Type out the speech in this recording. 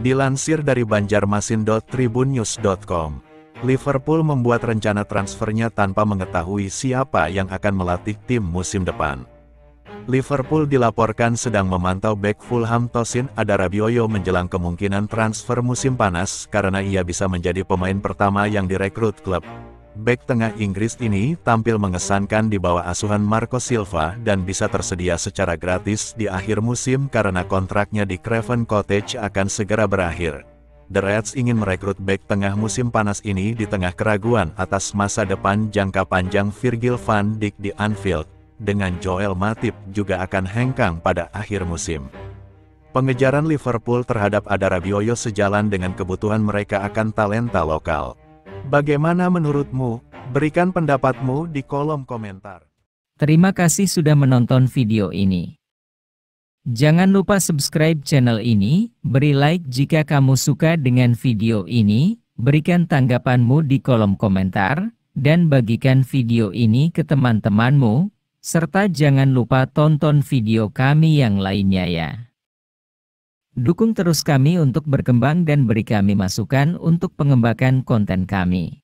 Dilansir dari banjarmasin.tribunnews.com, Liverpool membuat rencana transfernya tanpa mengetahui siapa yang akan melatih tim musim depan. Liverpool dilaporkan sedang memantau back Fulham Tosin Adarabioyo menjelang kemungkinan transfer musim panas karena ia bisa menjadi pemain pertama yang direkrut klub bek tengah Inggris ini tampil mengesankan di bawah asuhan Marco Silva dan bisa tersedia secara gratis di akhir musim karena kontraknya di Craven Cottage akan segera berakhir. The Reds ingin merekrut bek tengah musim panas ini di tengah keraguan atas masa depan jangka panjang Virgil van Dijk di Anfield, dengan Joel Matip juga akan hengkang pada akhir musim. Pengejaran Liverpool terhadap Adarabioyo sejalan dengan kebutuhan mereka akan talenta lokal. Bagaimana menurutmu? Berikan pendapatmu di kolom komentar. Terima kasih sudah menonton video ini. Jangan lupa subscribe channel ini, beri like jika kamu suka dengan video ini, berikan tanggapanmu di kolom komentar, dan bagikan video ini ke teman-temanmu, serta jangan lupa tonton video kami yang lainnya ya. Dukung terus kami untuk berkembang dan beri kami masukan untuk pengembangan konten kami.